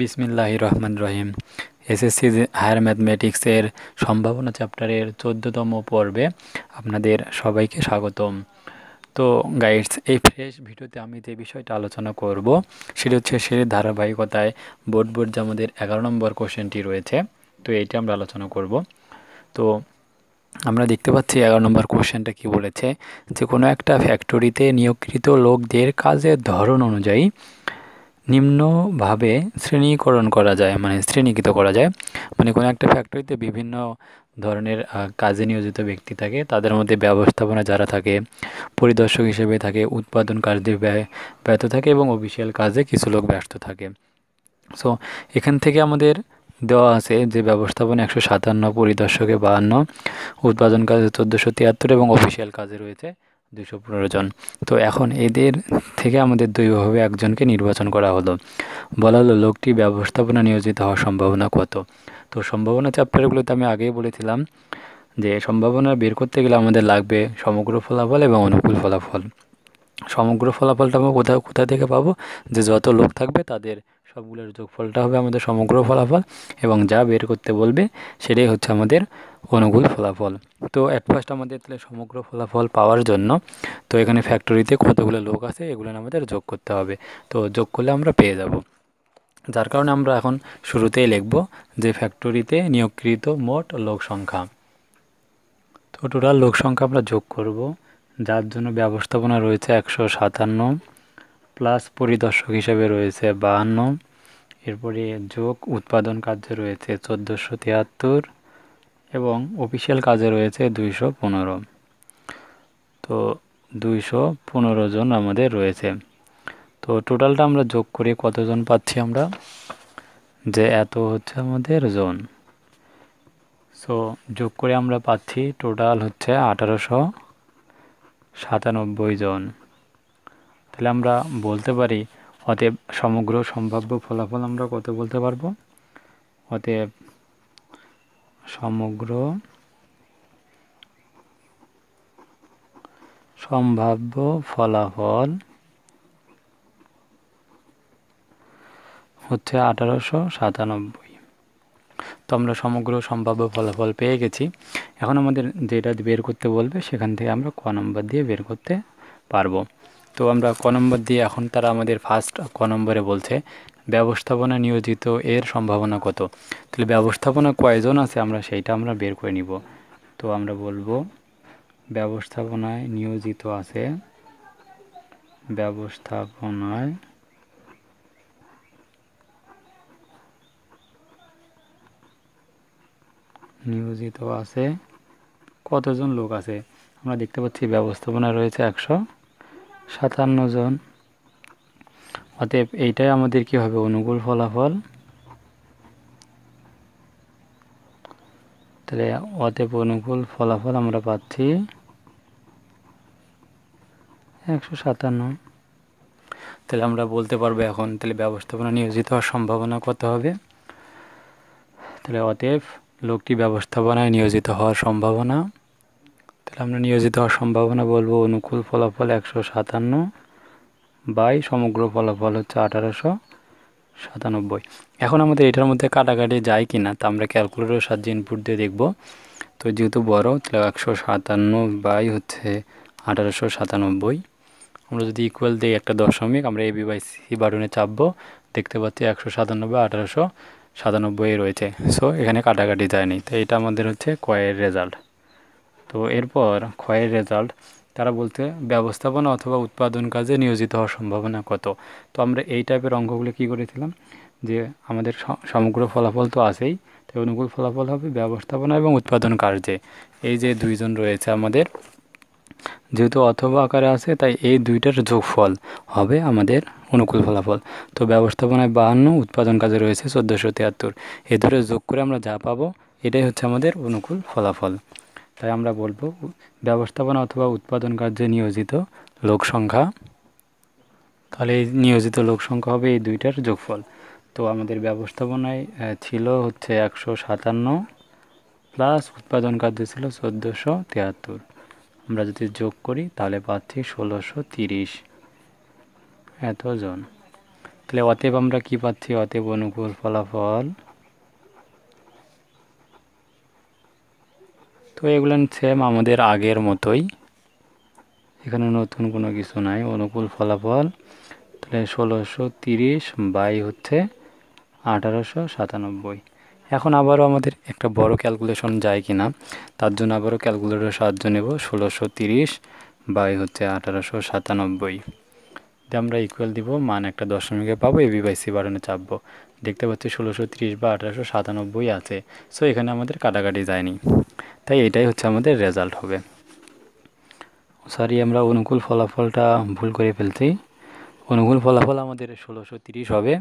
বিসমিল্লাহ রহমান রহিম এসএসসি হায়ার ম্যাথমেটিক্সের সম্ভাবনা চ্যাপ্টারের চোদ্দতম পর্বে আপনাদের সবাইকে স্বাগতম তো গাইডস এই ফ্রেশ ভিডিওতে আমি যে বিষয়টা আলোচনা করব সেটা হচ্ছে সে ধারাবাহিকতায় বোর্ড বোর্ড যে আমাদের এগারো নম্বর কোশ্চেনটি রয়েছে তো এইটা আমরা আলোচনা করব তো আমরা দেখতে পাচ্ছি এগারো নম্বর কোশ্চেনটা কি বলেছে যে কোনো একটা ফ্যাক্টরিতে নিয়োগকৃত লোকদের কাজের ধরন অনুযায়ী নিম্নভাবে শ্রেণীকরণ করা যায় মানে শ্রেণীকৃত করা যায় মানে কোনো একটা ফ্যাক্টরিতে বিভিন্ন ধরনের কাজে নিয়োজিত ব্যক্তি থাকে তাদের মধ্যে ব্যবস্থাপনা যারা থাকে পরিদর্শক হিসেবে থাকে উৎপাদন কার্যে ব্যর্থ থাকে এবং অফিসিয়াল কাজে কিছু লোক ব্যস্ত থাকে সো এখান থেকে আমাদের দেওয়া আছে যে ব্যবস্থাপনা একশো সাতান্ন পরিদর্শকে বাহান্ন উৎপাদন কাজে চোদ্দোশো তিয়াত্তর এবং অফিসিয়াল কাজে রয়েছে দুশো পনেরো জন তো এখন এদের থেকে আমাদের দুইভাবে একজনকে নির্বাচন করা হলো বলা হলো লোকটি ব্যবস্থাপনা নিয়োজিত হওয়ার সম্ভাবনা কত তো সম্ভাবনা চ্যাপ্টারগুলোতে আমি আগেই বলেছিলাম যে সম্ভাবনা বের করতে গেলে আমাদের লাগবে সমগ্র ফলাফল এবং অনুকূল ফলাফল সমগ্র ফলাফলটা আমরা কোথাও কোথা থেকে পাবো যে যত লোক থাকবে তাদের সবগুলোর যোগফলটা হবে আমাদের সমগ্র ফলাফল এবং যা বের করতে বলবে সেটাই হচ্ছে আমাদের অনুকূল ফলাফল তো অ্যাট ফার্স্ট আমাদের তাহলে সমগ্র ফলাফল পাওয়ার জন্য তো এখানে ফ্যাক্টরিতে কতগুলো লোক আছে এগুলো আমাদের যোগ করতে হবে তো যোগ করলে আমরা পেয়ে যাব যার কারণে আমরা এখন শুরুতেই লিখব যে ফ্যাক্টরিতে নিয়োগকৃত মোট লোক সংখ্যা তো টোটাল লোক সংখ্যা আমরা যোগ করব যার জন্য ব্যবস্থাপনা রয়েছে একশো সাতান্ন প্লাস পরিদর্শক হিসাবে রয়েছে বাহান্ন এরপরে যোগ উৎপাদন কার্যে রয়েছে চোদ্দোশো তিয়াত্তর এবং অফিসিয়াল কাজে রয়েছে দুইশো পনেরো তো দুইশো পনেরো জন আমাদের রয়েছে তো টোটালটা আমরা যোগ করে কতজন পাচ্ছি আমরা যে এত হচ্ছে আমাদের জন সো যোগ করে আমরা পাচ্ছি টোটাল হচ্ছে আঠারোশো সাতানব্বই জন তাহলে আমরা বলতে পারি অতএব সমগ্র সম্ভাব্য ফলাফল আমরা কত বলতে পারবো অতএব সমগ্র সম্ভাব্য ফলাফল হচ্ছে আঠারোশো সাতানব্বই তো আমরা সমগ্র সম্ভাব্য ফলাফল পেয়ে গেছি এখন আমাদের যেটা বের করতে বলবে সেখান থেকে আমরা ক নম্বর দিয়ে বের করতে পারবো তো আমরা ক নম্বর দিয়ে এখন তারা আমাদের ফার্স্ট ক নম্বরে বলছে ব্যবস্থাপনা নিয়োজিত এর সম্ভাবনা কত তাহলে ব্যবস্থাপনা কয়জন আছে আমরা সেইটা আমরা বের করে নিব তো আমরা বলবো ব্যবস্থাপনায় নিয়োজিত আছে ব্যবস্থাপনায় নিয়োজিত আছে কতজন লোক আছে আমরা দেখতে পাচ্ছি ব্যবস্থাপনা রয়েছে একশো সাতান্ন জন অতএব এইটাই আমাদের কি হবে অনুকূল ফলাফল তাহলে অতএব অনুকূল ফলাফল আমরা পাচ্ছি একশো সাতান্ন তাহলে আমরা বলতে পারবো এখন তাহলে ব্যবস্থাপনা নিয়োজিত হওয়ার সম্ভাবনা কত হবে তাহলে অতএব লোকটি ব্যবস্থাপনায় নিয়োজিত হওয়ার সম্ভাবনা তাহলে আমরা নিয়োজিত হওয়ার সম্ভাবনা বলবো অনুকূল ফলাফল একশো সাতান্ন বাই সমগ্র ফলাফল হচ্ছে আঠারোশো সাতানব্বই এখন আমাদের এটার মধ্যে কাটাকাটি যায় কি না তা আমরা ক্যালকুলেটারের সাহায্যে ইনপুট দিয়ে দেখব তো যেহেতু বড় তাহলে একশো সাতান্ন বাই হচ্ছে আঠারোশো সাতানব্বই আমরা যদি ইকুয়াল দিই একটা দশমিক আমরা এবি বাই সি বাটনে চাপবো দেখতে পাচ্ছি একশো সাতানব্বই আঠারোশো সাতানব্বই রয়েছে সো এখানে কাটাকাটি যায়নি তো এটা আমাদের হচ্ছে কয়ের রেজাল্ট তো এরপর ক্ষয়ের রেজাল্ট তারা বলতে ব্যবস্থাপনা অথবা উৎপাদন কাজে নিয়োজিত হওয়ার সম্ভাবনা কত তো আমরা এই টাইপের অঙ্কগুলো কী করেছিলাম যে আমাদের সমগ্র ফলাফল তো আছেই তাই অনুকূল ফলাফল হবে ব্যবস্থাপনা এবং উৎপাদন কার্যে এই যে দুইজন রয়েছে আমাদের যেহেতু অথবা আকারে আছে তাই এই দুইটার যোগফল হবে আমাদের অনুকূল ফলাফল তো ব্যবস্থাপনায় বাহান্ন উৎপাদন কাজে রয়েছে চোদ্দোশো তিয়াত্তর এ দুটো যোগ করে আমরা যা পাবো এটাই হচ্ছে আমাদের অনুকূল ফলাফল তাই আমরা বলবো ব্যবস্থাপনা অথবা উৎপাদন কার্যে নিয়োজিত লোক সংখ্যা তাহলে এই নিয়োজিত লোক সংখ্যা হবে এই দুইটার যোগফল তো আমাদের ব্যবস্থাপনায় ছিল হচ্ছে একশো সাতান্ন প্লাস উৎপাদন কার্য ছিল চোদ্দোশো তিয়াত্তর আমরা যদি যোগ করি তাহলে পাচ্ছি ষোলোশো তিরিশ এতজন তাহলে অতএব আমরা কি পাচ্ছি অতএব অনুকূল ফলাফল তো এগুলো সেম আমাদের আগের মতোই এখানে নতুন কোনো কিছু নাই অনুকূল ফলাফল তাহলে ষোলোশো তিরিশ বাই হচ্ছে আঠারোশো সাতানব্বই এখন আবারও আমাদের একটা বড় ক্যালকুলেশন যায় কি না তার জন্য আবারও ক্যালকুলেটরের সাহায্য নেব ষোলোশো তিরিশ বাই হচ্ছে আঠারোশো সাতানব্বই যে আমরা ইকুয়াল দিব মান একটা দশমিকে পাবো এ বাই সি বাড়ানো চাপবো দেখতে পাচ্ছি ষোলোশো তিরিশ বা আঠারোশো সাতানব্বই আছে সো এখানে আমাদের কাটাকাটি যায়নি তাই এটাই হচ্ছে আমাদের রেজাল্ট হবে সরি আমরা অনুকূল ফলাফলটা ভুল করে ফেলছি অনুকূল ফলাফল আমাদের ষোলোশো তিরিশ হবে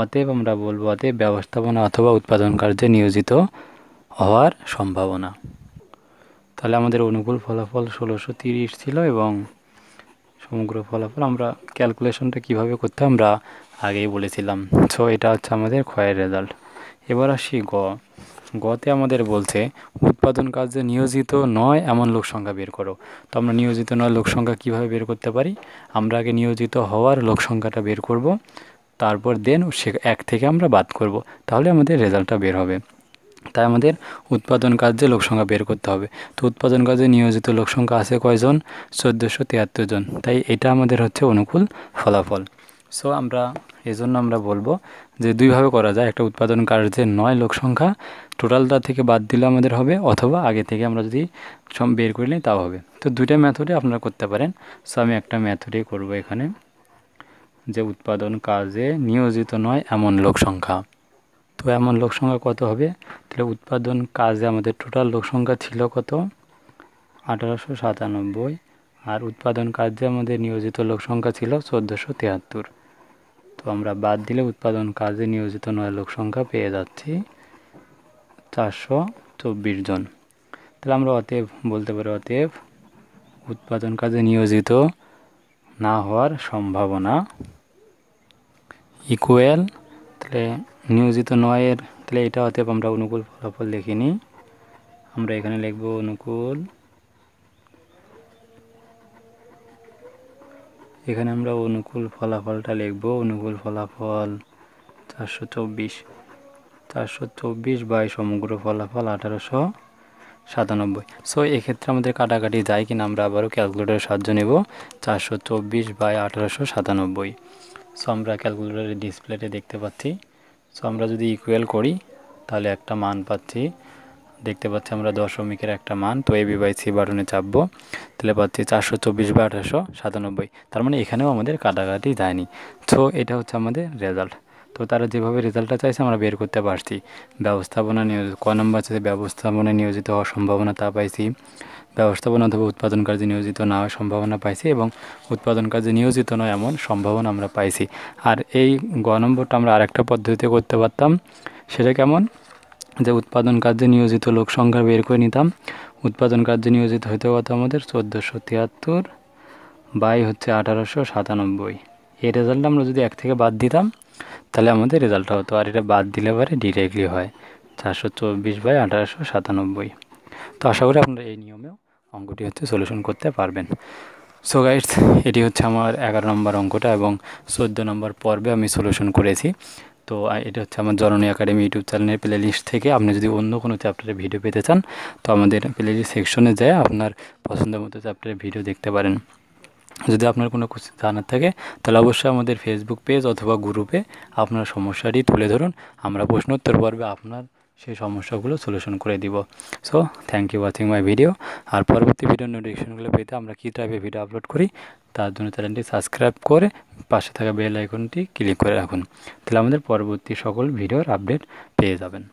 অতএব আমরা বলবো অতএব ব্যবস্থাপনা অথবা উৎপাদন কার্যে নিয়োজিত হওয়ার সম্ভাবনা তাহলে আমাদের অনুকূল ফলাফল ষোলোশো তিরিশ ছিল এবং সমগ্র ফলাফল আমরা ক্যালকুলেশনটা কিভাবে করতে আমরা আগেই বলেছিলাম সো এটা হচ্ছে আমাদের ক্ষয়ের রেজাল্ট এবার আসি গ গতে আমাদের বলছে উৎপাদন কাজে নিয়োজিত নয় এমন লোক সংখ্যা বের করো তো আমরা নিয়োজিত নয় লোক সংখ্যা কীভাবে বের করতে পারি আমরা আগে নিয়োজিত হওয়ার লোক সংখ্যাটা বের করব তারপর দেন সে এক থেকে আমরা বাদ করব তাহলে আমাদের রেজাল্টটা বের হবে তাই আমাদের উৎপাদন কাজে লোকসংখ্যা বের করতে হবে তো উৎপাদন কাজে নিয়োজিত লোকসংখ্যা আছে কয়জন চোদ্দোশো তিয়াত্তর জন তাই এটা আমাদের হচ্ছে অনুকূল ফলাফল সো আমরা এই জন্য আমরা বলবো যে দুইভাবে করা যায় একটা উৎপাদন কার্যের নয় লোক সংখ্যা টোটাল তার থেকে বাদ দিলে আমাদের হবে অথবা আগে থেকে আমরা যদি সব বের করে নিই তাও হবে তো দুইটা ম্যাথডে আপনারা করতে পারেন সো আমি একটা ম্যাথডে করব এখানে যে উৎপাদন কাজে নিয়োজিত নয় এমন লোক সংখ্যা তো এমন লোক সংখ্যা কত হবে তাহলে উৎপাদন কাজে আমাদের টোটাল লোক সংখ্যা ছিল কত আঠারোশো সাতানব্বই আর উৎপাদন কাজে আমাদের নিয়োজিত লোক সংখ্যা ছিল চোদ্দোশো তিয়াত্তর তো আমরা বাদ দিলে উৎপাদন কাজে নিয়োজিত নয় লোক সংখ্যা পেয়ে যাচ্ছি চারশো চব্বিশ জন তাহলে আমরা অতএব বলতে পারি অতএব উৎপাদন কাজে নিয়োজিত না হওয়ার সম্ভাবনা ইকুয়াল তাহলে নিয়োজিত নয়ের তাহলে এটা অতএব আমরা অনুকূল ফলাফল দেখিনি আমরা এখানে লিখব অনুকূল এখানে আমরা অনুকূল ফলাফলটা লিখব অনুকূল ফলাফল চারশো চব্বিশ চারশো চব্বিশ বাই সমগ্র ফলাফল আঠারোশো সাতানব্বই সো এক্ষেত্রে আমাদের কাটাকাটি যায় কিনা আমরা আবারও ক্যালকুলেটারের সাহায্য নেব চারশো চব্বিশ বাই আঠারোশো সাতানব্বই সো আমরা ক্যালকুলেটারের ডিসপ্লেতে দেখতে পাচ্ছি সো আমরা যদি ইকুয়াল করি তাহলে একটা মান পাচ্ছি দেখতে পাচ্ছি আমরা দশমিকের একটা মান তো এ বাই সি বাটনে চাপবো তাহলে পাচ্ছি চারশো চব্বিশ বা আঠারোশো সাতানব্বই তার মানে এখানেও আমাদের কাটাকাটি যায়নি সো এটা হচ্ছে আমাদের রেজাল্ট তো তারা যেভাবে রেজাল্টটা চাইছে আমরা বের করতে পারছি ব্যবস্থাপনা নিয়োজিত ক নম্বর আছে ব্যবস্থাপনায় নিয়োজিত হওয়ার সম্ভাবনা তা পাইছি ব্যবস্থাপনা অথবা উৎপাদন কাজে নিয়োজিত না হওয়ার সম্ভাবনা পাইছি এবং উৎপাদন কাজে নিয়োজিত নয় এমন সম্ভাবনা আমরা পাইছি আর এই গ নম্বরটা আমরা আরেকটা পদ্ধতিতে করতে পারতাম সেটা কেমন যে উৎপাদন কার্যে নিয়োজিত লোক সংখ্যা বের করে নিতাম উৎপাদন কার্যে নিয়োজিত হইতে কত আমাদের চোদ্দোশো তিয়াত্তর বাই হচ্ছে আঠারোশো সাতানব্বই এই রেজাল্ট আমরা যদি এক থেকে বাদ দিতাম তাহলে আমাদের রেজাল্টটা হতো আর এটা বাদ দিলে পরে ডিরেক্টলি হয় চারশো চব্বিশ বাই আঠারোশো সাতানব্বই তো আশা করি আপনারা এই নিয়মেও অঙ্কটি হচ্ছে সলিউশন করতে পারবেন সো গাইডস এটি হচ্ছে আমার এগারো নম্বর অঙ্কটা এবং চোদ্দো নম্বর পর্বে আমি সলিউশন করেছি তো এটা হচ্ছে আমার জননী একাডেমি ইউটিউব চ্যানেলের প্লে লিস্ট থেকে আপনি যদি অন্য কোনো চ্যাপ্টারে ভিডিও পেতে চান তো আমাদের প্লে লিস্ট সেকশনে যায় আপনার পছন্দের মতো চ্যাপ্টারের ভিডিও দেখতে পারেন যদি আপনার কোনো কিছু জানার থাকে তাহলে অবশ্যই আমাদের ফেসবুক পেজ অথবা গ্রুপে আপনার সমস্যাটি তুলে ধরুন আমরা প্রশ্নোত্তর পর্বে আপনার সেই সমস্যাগুলো সলিউশন করে দিব so thank you watching my video আর পরবর্তী ভিডিও নোটিফিকেশনগুলো পেতে আমরা কী টাইপের ভিডিও আপলোড করি তার জন্য চ্যানেলটি সাবস্ক্রাইব করে পাশে থাকা বেল আইকনটি ক্লিক করে রাখুন তাহলে আমাদের পরবর্তী সকল ভিডিওর আপডেট পেয়ে যাবেন